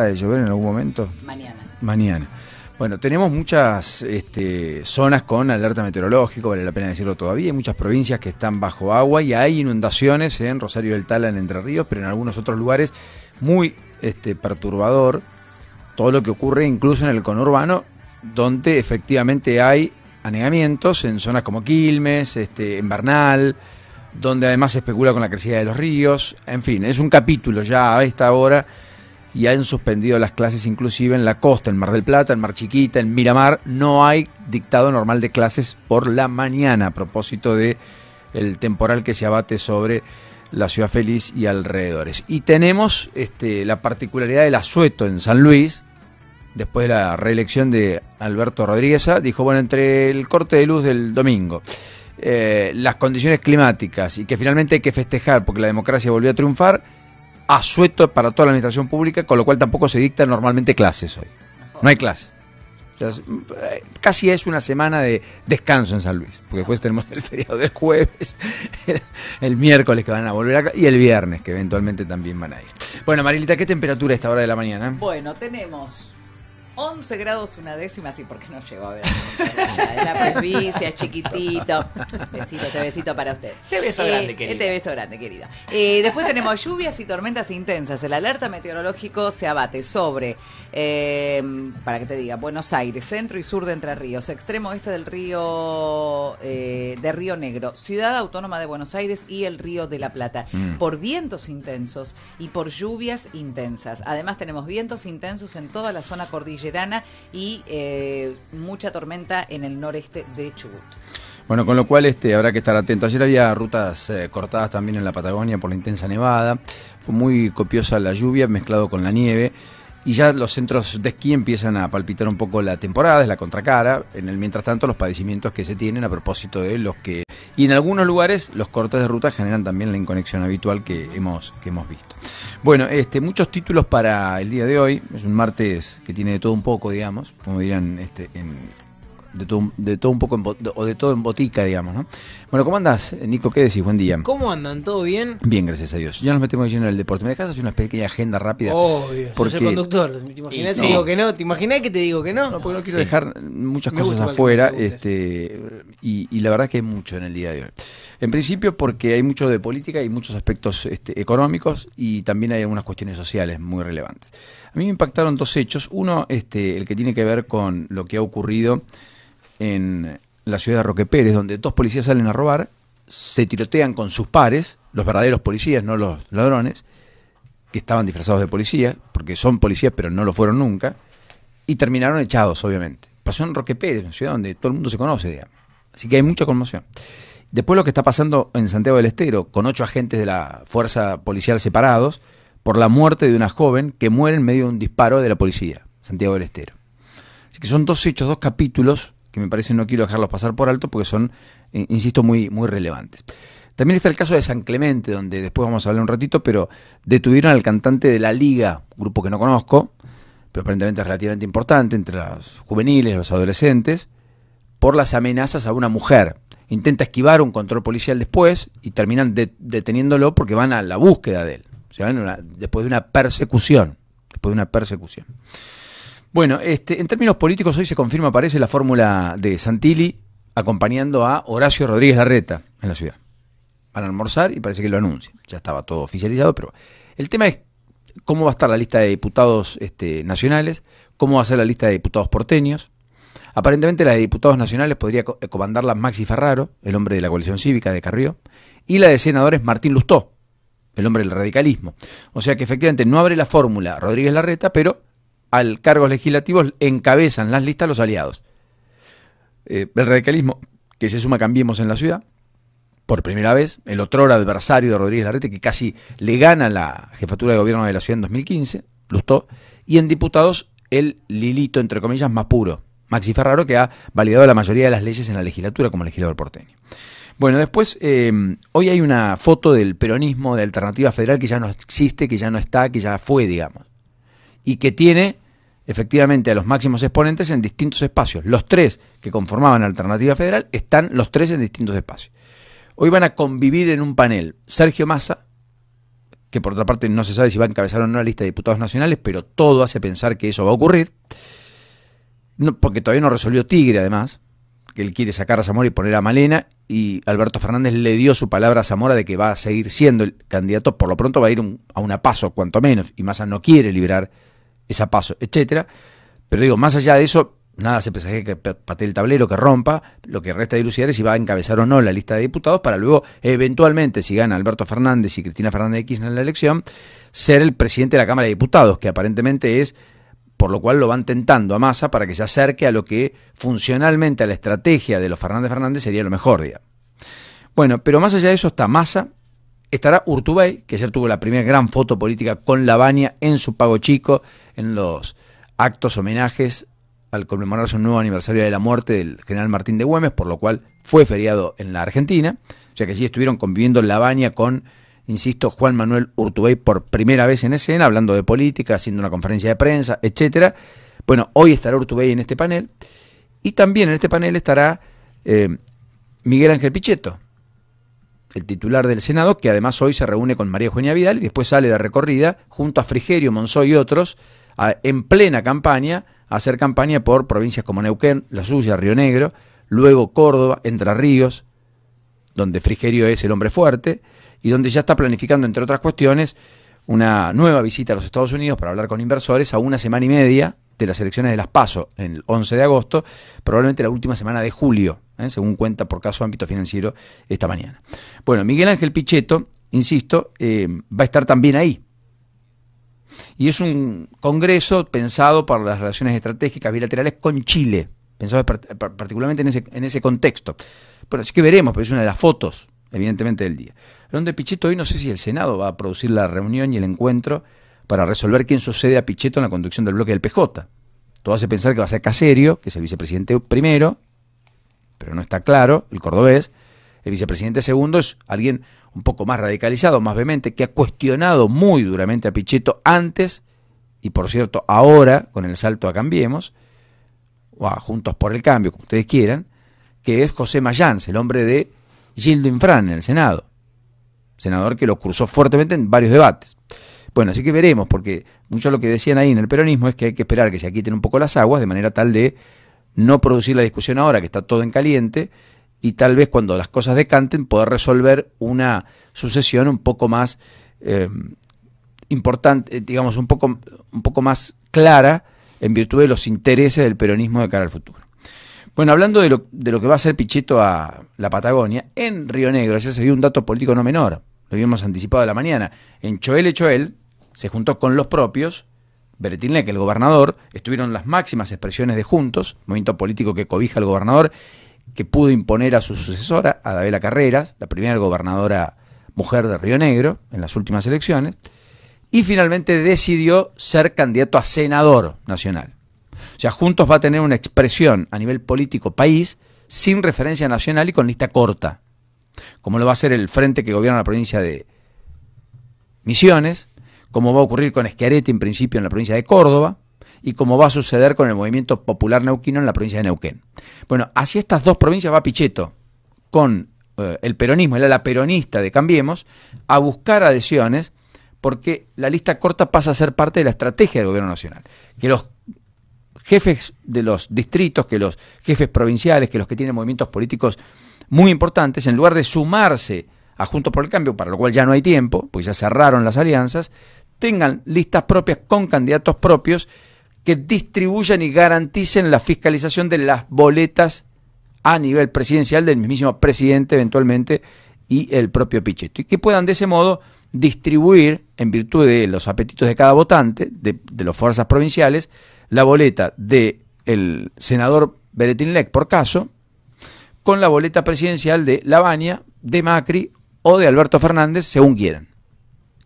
de llover en algún momento? Mañana. Mañana. Bueno, tenemos muchas este, zonas con alerta meteorológica, vale la pena decirlo todavía. Hay muchas provincias que están bajo agua y hay inundaciones en Rosario del Tala, en Entre Ríos, pero en algunos otros lugares muy este, perturbador. Todo lo que ocurre incluso en el conurbano, donde efectivamente hay anegamientos en zonas como Quilmes, este, en Bernal, donde además se especula con la crecida de los ríos. En fin, es un capítulo ya a esta hora y han suspendido las clases inclusive en la costa, en Mar del Plata, en Mar Chiquita, en Miramar. No hay dictado normal de clases por la mañana a propósito de el temporal que se abate sobre la ciudad feliz y alrededores. Y tenemos este, la particularidad del asueto en San Luis, después de la reelección de Alberto Rodríguez, ah, dijo, bueno, entre el corte de luz del domingo, eh, las condiciones climáticas y que finalmente hay que festejar porque la democracia volvió a triunfar, asueto para toda la administración pública, con lo cual tampoco se dictan normalmente clases hoy. No hay clase. casi es una semana de descanso en San Luis, porque después tenemos el feriado del jueves, el, miércoles que van a volver acá y el viernes que eventualmente también van a ir. Bueno, Marilita, ¿qué temperatura a esta hora de la mañana? Bueno, tenemos 11 grados una décima, así porque no llegó a ver. la es chiquitito. Besito, te besito para usted. Te beso eh, grande, querido. Te beso grande, querido. Eh, después tenemos lluvias y tormentas intensas. El alerta meteorológico se abate sobre, eh, para que te diga, Buenos Aires, centro y sur de Entre Ríos, extremo oeste del río de Río Negro, ciudad autónoma de Buenos Aires y el río de la Plata, mm. por vientos intensos y por lluvias intensas. Además tenemos vientos intensos en toda la zona cordillera y eh, mucha tormenta en el noreste de Chubut. Bueno, con lo cual este, habrá que estar atento. Ayer había rutas eh, cortadas también en la Patagonia por la intensa nevada. Fue muy copiosa la lluvia mezclado con la nieve. Y ya los centros de esquí empiezan a palpitar un poco la temporada, es la contracara. En el mientras tanto, los padecimientos que se tienen a propósito de los que y en algunos lugares los cortes de ruta generan también la inconexión habitual que hemos, que hemos visto. Bueno, este, muchos títulos para el día de hoy. Es un martes que tiene de todo un poco, digamos, como dirán este, en, de todo, un poco o de todo en botica, digamos, ¿no? Bueno, ¿cómo andás, Nico? ¿Qué decís? Buen día. ¿Cómo andan? ¿Todo bien? Bien, gracias a Dios. Ya nos metemos lleno en el deporte. ¿Me dejas hacer una pequeña agenda rápida? Obvio, porque... conductor. ¿Te imaginás que digo que no? ¿Te que te digo que no? No, porque no quiero dejar muchas cosas afuera este y, la verdad que hay mucho en el día de hoy. En principio porque hay mucho de política y muchos aspectos este, económicos y también hay algunas cuestiones sociales muy relevantes. A mí me impactaron dos hechos. Uno, este, el que tiene que ver con lo que ha ocurrido en la ciudad de Roque Pérez, donde dos policías salen a robar, se tirotean con sus pares, los verdaderos policías, no los ladrones, que estaban disfrazados de policía, porque son policías pero no lo fueron nunca, y terminaron echados, obviamente. Pasó en Roque Pérez, una ciudad donde todo el mundo se conoce, digamos. Así que hay mucha conmoción. Después lo que está pasando en Santiago del Estero, con ocho agentes de la fuerza policial separados, por la muerte de una joven que muere en medio de un disparo de la policía, Santiago del Estero. Así que son dos hechos, dos capítulos que me parece no quiero dejarlos pasar por alto porque son, eh, insisto, muy, muy relevantes. También está el caso de San Clemente, donde después vamos a hablar un ratito, pero detuvieron al cantante de La Liga, grupo que no conozco, pero aparentemente es relativamente importante entre los juveniles, los adolescentes, por las amenazas a una mujer. Intenta esquivar un control policial después y terminan deteniéndolo porque van a la búsqueda de él. después de una persecución. Después de una persecución. Bueno, este, en términos políticos hoy se confirma, parece, la fórmula de Santilli acompañando a Horacio Rodríguez Larreta en la ciudad. Para almorzar y parece que lo anuncia. Ya estaba todo oficializado, pero el tema es cómo va a estar la lista de diputados este, nacionales, cómo va a ser la lista de diputados porteños. Aparentemente la de diputados nacionales podría eh, comandarla Maxi Ferraro, el hombre de la coalición cívica de Carrió, y la de senadores Martín Lustó, el hombre del radicalismo. O sea que efectivamente no abre la fórmula Rodríguez Larreta, pero al cargos legislativos encabezan las listas los aliados. Eh, el radicalismo, que se suma Cambiemos en la ciudad, por primera vez, el otro adversario de Rodríguez Larrete, que casi le gana la jefatura de gobierno de la ciudad en 2015, Lustó, y en diputados el Lilito, entre comillas, más puro, Maxi Ferraro, que ha validado la mayoría de las leyes en la legislatura como legislador porteño. Bueno, después, eh, hoy hay una foto del peronismo de Alternativa Federal que ya no existe, que ya no está, que ya fue, digamos, y que tiene efectivamente a los máximos exponentes en distintos espacios. Los tres que conformaban Alternativa Federal están los tres en distintos espacios. Hoy van a convivir en un panel Sergio Massa, que por otra parte no se sabe si va a encabezar o no la lista de diputados nacionales, pero todo hace pensar que eso va a ocurrir, porque todavía no resolvió Tigre además, que él quiere sacar a Zamora y poner a Malena, y Alberto Fernández le dio su palabra a Zamora de que va a seguir siendo el candidato, por lo pronto va a ir a una paso, cuanto menos, y Massa no quiere liberar esa paso, etcétera... Pero digo, más allá de eso, nada se pesaje que patee el tablero, que rompa, lo que resta de es si va a encabezar o no la lista de diputados para luego, eventualmente, si gana Alberto Fernández y Cristina Fernández X en la elección, ser el presidente de la Cámara de Diputados, que aparentemente es, por lo cual lo van tentando a Massa... para que se acerque a lo que funcionalmente a la estrategia de los Fernández Fernández sería lo mejor, día. Bueno, pero más allá de eso está Massa, estará Urtubey, que ayer tuvo la primera gran foto política con Lavagna en su pago chico, en los actos homenajes al conmemorarse un nuevo aniversario de la muerte del general Martín de Güemes, por lo cual fue feriado en la Argentina, ya que sí estuvieron conviviendo en la baña con, insisto, Juan Manuel Urtubey por primera vez en escena, hablando de política, haciendo una conferencia de prensa, etcétera. Bueno, hoy estará Urtubey en este panel y también en este panel estará eh, Miguel Ángel Pichetto, el titular del Senado, que además hoy se reúne con María Eugenia Vidal y después sale de recorrida junto a Frigerio, Monzó y otros en plena campaña hacer campaña por provincias como Neuquén, la suya, Río Negro, luego Córdoba, Entre Ríos, donde Frigerio es el hombre fuerte, y donde ya está planificando, entre otras cuestiones, una nueva visita a los Estados Unidos para hablar con inversores a una semana y media de las elecciones de las PASO, el 11 de agosto, probablemente la última semana de julio, ¿eh? según cuenta por caso ámbito financiero esta mañana. Bueno, Miguel Ángel Pichetto, insisto, eh, va a estar también ahí, y es un congreso pensado para las relaciones estratégicas bilaterales con Chile, pensado particularmente en ese, contexto. Bueno, así que veremos, pero es una de las fotos, evidentemente, del día. donde de Pichetto, hoy no sé si el Senado va a producir la reunión y el encuentro para resolver quién sucede a Pichetto en la conducción del bloque del PJ. Todo hace pensar que va a ser Caserio, que es el vicepresidente primero, pero no está claro, el cordobés, el vicepresidente segundo es alguien un poco más radicalizado, más vehemente, que ha cuestionado muy duramente a Pichetto antes y por cierto ahora con el salto a Cambiemos, o a Juntos por el Cambio, como ustedes quieran, que es José Mayans, el hombre de Gildo Infran en el Senado, senador que lo cursó fuertemente en varios debates. Bueno, así que veremos, porque mucho de lo que decían ahí en el peronismo es que hay que esperar que se aquiten un poco las aguas de manera tal de no producir la discusión ahora, que está todo en caliente, y tal vez cuando las cosas decanten poder resolver una sucesión un poco más eh, importante, eh, digamos, un poco, un poco más clara en virtud de los intereses del peronismo de cara al futuro. Bueno, hablando de lo, lo que va a hacer pichito a la Patagonia, en Río Negro ya se vio un dato político no menor, lo habíamos anticipado de la mañana. En Choel Choel, se juntó con los propios, que el gobernador, estuvieron las máximas expresiones de Juntos, movimiento político que cobija al gobernador, que pudo imponer a su sucesora, Adabela Carreras, la primera gobernadora mujer de Río Negro en las últimas elecciones, y finalmente decidió ser candidato a senador nacional. O sea, Juntos va a tener una expresión a nivel político país sin referencia nacional y con lista corta, como lo va a hacer el frente que gobierna la provincia de Misiones, como va a ocurrir con Esquerete, en principio en la provincia de Córdoba, y como va a suceder con el movimiento popular neuquino en la provincia de Neuquén. Bueno, hacia estas dos provincias va Pichetto, con eh, el peronismo, el ala peronista de Cambiemos, a buscar adhesiones porque la lista corta pasa a ser parte de la estrategia del gobierno nacional. Que los jefes de los distritos, que los jefes provinciales, que los que tienen movimientos políticos muy importantes, en lugar de sumarse a Juntos por el Cambio, para lo cual ya no hay tiempo, pues ya cerraron las alianzas, tengan listas propias con candidatos propios que distribuyan y garanticen la fiscalización de las boletas a nivel presidencial del mismísimo presidente eventualmente y el propio Pichetto. Y que puedan de ese modo distribuir, en virtud de los apetitos de cada votante, de, las fuerzas provinciales, la boleta del el senador Beretín por caso, con la boleta presidencial de Lavagna, de Macri o de Alberto Fernández, según quieran.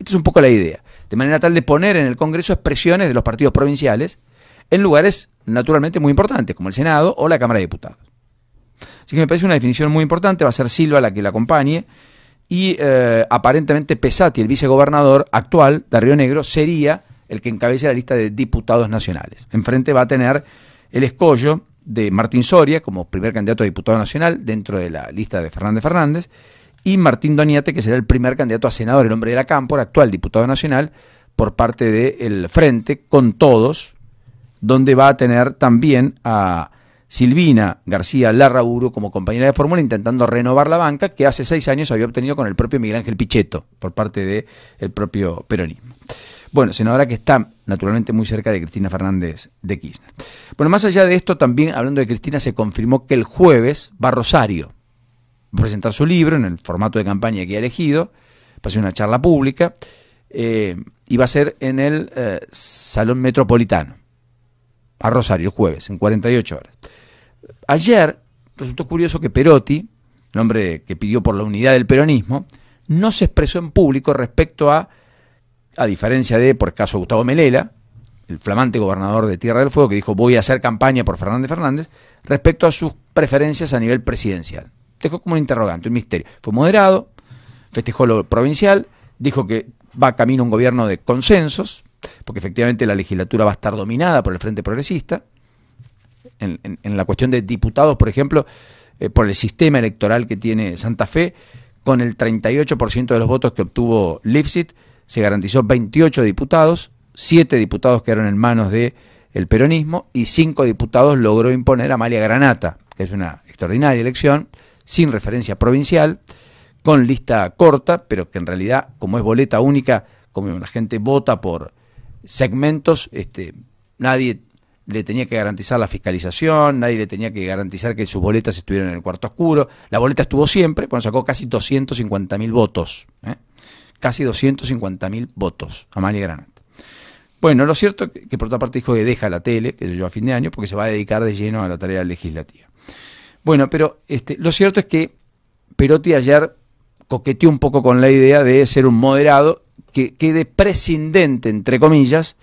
Esta es un poco la idea. De manera tal de poner en el Congreso expresiones de los partidos provinciales en lugares naturalmente muy importantes, como el Senado o la Cámara de Diputados. Así que me parece una definición muy importante, va a ser Silva la que la acompañe, y eh, aparentemente Pesati, el vicegobernador actual de Río Negro, sería el que encabece la lista de diputados nacionales. Enfrente va a tener el escollo de Martín Soria como primer candidato a diputado nacional dentro de la lista de Fernández Fernández, y Martín Doñate, que será el primer candidato a senador, el hombre de la el actual diputado nacional, por parte del Frente, con todos, donde va a tener también a Silvina García Larrauro como compañera de fórmula, intentando renovar la banca que hace seis años había obtenido con el propio Miguel Ángel Pichetto, por parte del el propio peronismo. Bueno, senadora que está naturalmente muy cerca de Cristina Fernández de Kirchner. Bueno, más allá de esto, también hablando de Cristina, se confirmó que el jueves va Rosario presentar su libro en el formato de campaña que ha elegido, va a una charla pública, eh, y va a ser en el eh, Salón Metropolitano, a Rosario, el jueves, en 48 horas. Ayer resultó curioso que Perotti, el hombre que pidió por la unidad del peronismo, no se expresó en público respecto a, a diferencia de, por el caso Gustavo Melela, el flamante gobernador de Tierra del Fuego, que dijo voy a hacer campaña por Fernández Fernández, respecto a sus preferencias a nivel presidencial dejó como un interrogante, un misterio. Fue moderado, festejó lo provincial, dijo que va camino a un gobierno de consensos, porque efectivamente la legislatura va a estar dominada por el Frente Progresista. En, la cuestión de diputados, por ejemplo, eh, por el sistema electoral que tiene Santa Fe, con el 38% de los votos que obtuvo Lipsit, se garantizó 28 diputados, 7 diputados quedaron en manos de peronismo y 5 diputados logró imponer a Amalia Granata, que es una extraordinaria elección, sin referencia provincial, con lista corta, pero que en realidad, como es boleta única, como la gente vota por segmentos, este, nadie le tenía que garantizar la fiscalización, nadie le tenía que garantizar que sus boletas estuvieran en el cuarto oscuro. La boleta estuvo siempre, cuando sacó casi 250.000 votos. ¿eh? Casi 250.000 votos, Amalia Granat. Bueno, lo cierto es que, por otra parte dijo que deja la tele, que yo a fin de año, porque se va a dedicar de lleno a la tarea legislativa. Bueno, pero este, lo cierto es que Perotti ayer coqueteó un poco con la idea de ser un moderado que quede prescindente, entre comillas,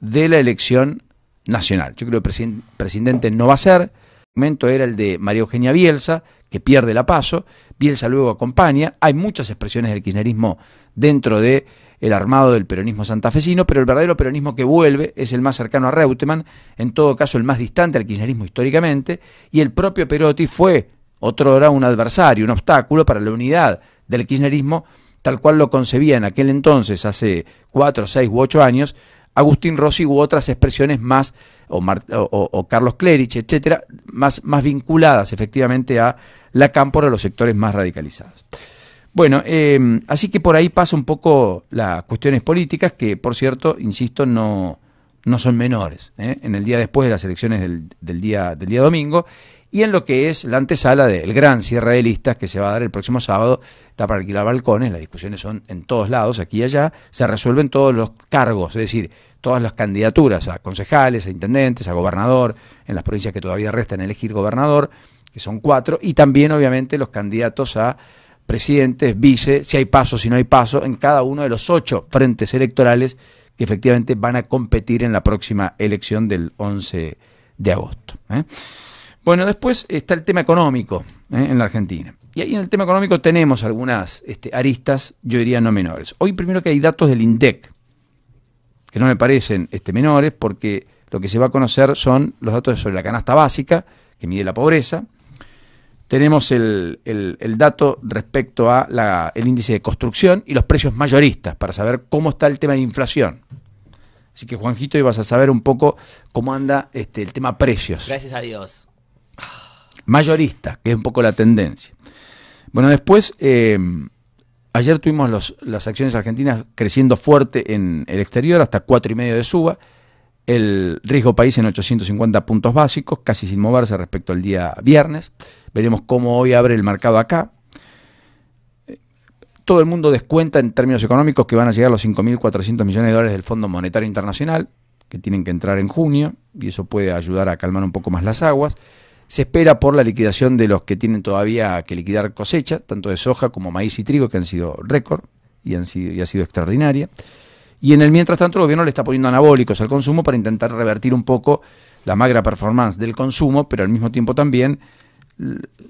de la elección nacional. Yo creo que prescindente presidente no va a ser. El momento era el de María Eugenia Bielsa, que pierde la paso. Bielsa luego acompaña. Hay muchas expresiones del kirchnerismo dentro de el armado del peronismo santafesino, pero el verdadero peronismo que vuelve es el más cercano a Reutemann, en todo caso el más distante al kirchnerismo históricamente, y el propio Perotti fue otro era un adversario, un obstáculo para la unidad del kirchnerismo, tal cual lo concebía en aquel entonces, hace cuatro, seis u ocho años, Agustín Rossi u otras expresiones más, o, Carlos Clerich, etcétera, más, vinculadas efectivamente a la cámpora, los sectores más radicalizados. Bueno, eh, así que por ahí pasa un poco las cuestiones políticas, que por cierto, insisto, no, no son menores, ¿eh? en el día después de las elecciones del, día, del día domingo, y en lo que es la antesala del gran cierre de listas que se va a dar el próximo sábado, está para alquilar balcones, las discusiones son en todos lados, aquí y allá, se resuelven todos los cargos, es decir, todas las candidaturas a concejales, a intendentes, a gobernador, en las provincias que todavía restan elegir gobernador, que son cuatro, y también obviamente los candidatos a presidentes, vice, si hay paso, si no hay paso, en cada uno de los ocho frentes electorales que efectivamente van a competir en la próxima elección del 11 de agosto. ¿eh? Bueno, después está el tema económico ¿eh? en la Argentina. Y ahí en el tema económico tenemos algunas este, aristas, yo diría no menores. Hoy primero que hay datos del INDEC, que no me parecen este, menores, porque lo que se va a conocer son los datos sobre la canasta básica, que mide la pobreza, tenemos el, dato respecto al el índice de construcción y los precios mayoristas para saber cómo está el tema de inflación. Así que Juanjito, vas a saber un poco cómo anda este, el tema precios. Gracias a Dios. Mayorista, que es un poco la tendencia. Bueno, después, eh, ayer tuvimos las acciones argentinas creciendo fuerte en el exterior, hasta cuatro y medio de suba el riesgo país en 850 puntos básicos, casi sin moverse respecto al día viernes. Veremos cómo hoy abre el mercado acá. Todo el mundo descuenta en términos económicos que van a llegar los 5.400 millones de dólares del Fondo Monetario Internacional, que tienen que entrar en junio, y eso puede ayudar a calmar un poco más las aguas. Se espera por la liquidación de los que tienen todavía que liquidar cosecha, tanto de soja como maíz y trigo, que han sido récord y, han sido, y ha sido extraordinaria. Y en el mientras tanto, el gobierno le está poniendo anabólicos al consumo para intentar revertir un poco la magra performance del consumo, pero al mismo tiempo también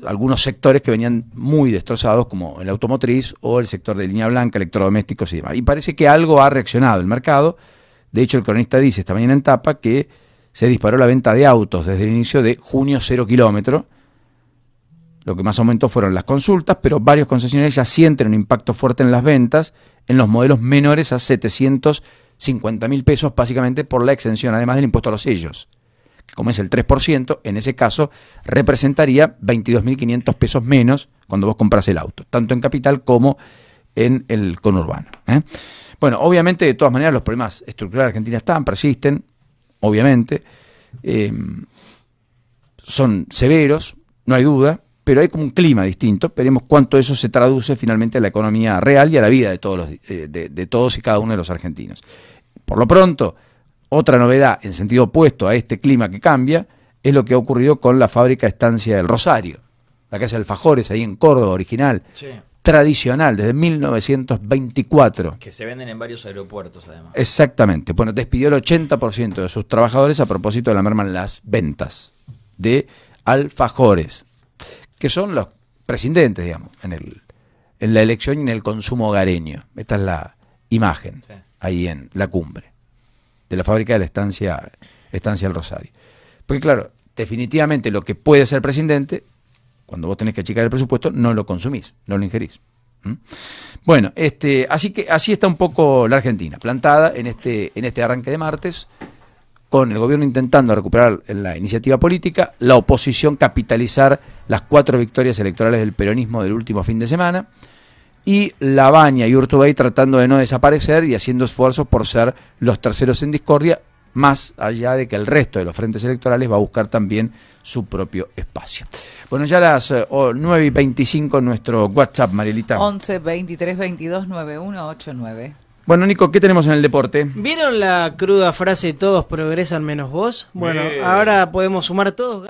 algunos sectores que venían muy destrozados, como el automotriz o el sector de línea blanca, electrodomésticos y demás. Y parece que algo ha reaccionado el mercado. De hecho, el cronista dice esta mañana en Tapa que se disparó la venta de autos desde el inicio de junio cero kilómetros, lo que más aumentó fueron las consultas, pero varios concesionarios ya sienten un impacto fuerte en las ventas en los modelos menores a 750 mil pesos, básicamente por la exención, además del impuesto a los sellos, como es el 3%, en ese caso representaría 22.500 pesos menos cuando vos compras el auto, tanto en capital como en el conurbano. ¿eh? Bueno, obviamente, de todas maneras, los problemas estructurales de Argentina están, persisten, obviamente. Eh, son severos, no hay duda, pero hay como un clima distinto. Veremos cuánto eso se traduce finalmente a la economía real y a la vida de todos, los, eh, de, todos y cada uno de los argentinos. Por lo pronto, otra novedad en sentido opuesto a este clima que cambia es lo que ha ocurrido con la fábrica Estancia del Rosario, la casa de alfajores ahí en Córdoba, original, tradicional, desde 1924. Que se venden en varios aeropuertos además. Exactamente. Bueno, despidió el 80% de sus trabajadores a propósito de la merma en las ventas de alfajores que son los presidentes, digamos, en, el, en la elección y en el consumo hogareño. Esta es la imagen ahí en la cumbre de la fábrica de la estancia, estancia El Rosario. Porque claro, definitivamente lo que puede ser presidente, cuando vos tenés que achicar el presupuesto, no lo consumís, no lo ingerís. Bueno, este, así que así está un poco la Argentina, plantada en este, en este arranque de martes con el gobierno intentando recuperar la iniciativa política, la oposición capitalizar las cuatro victorias electorales del peronismo del último fin de semana, y La Labaña y Urtubey tratando de no desaparecer y haciendo esfuerzos por ser los terceros en discordia, más allá de que el resto de los frentes electorales va a buscar también su propio espacio. Bueno, ya las eh, nueve 9 y 25 nuestro WhatsApp, Marielita. 11 23 22 91 89. Bueno, Nico, ¿qué tenemos en el deporte? ¿Vieron la cruda frase todos progresan menos vos? Bueno, ahora podemos sumar todos.